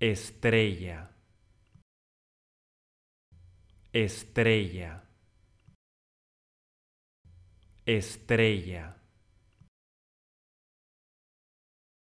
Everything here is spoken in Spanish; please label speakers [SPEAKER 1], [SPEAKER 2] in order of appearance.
[SPEAKER 1] estrella, estrella, estrella.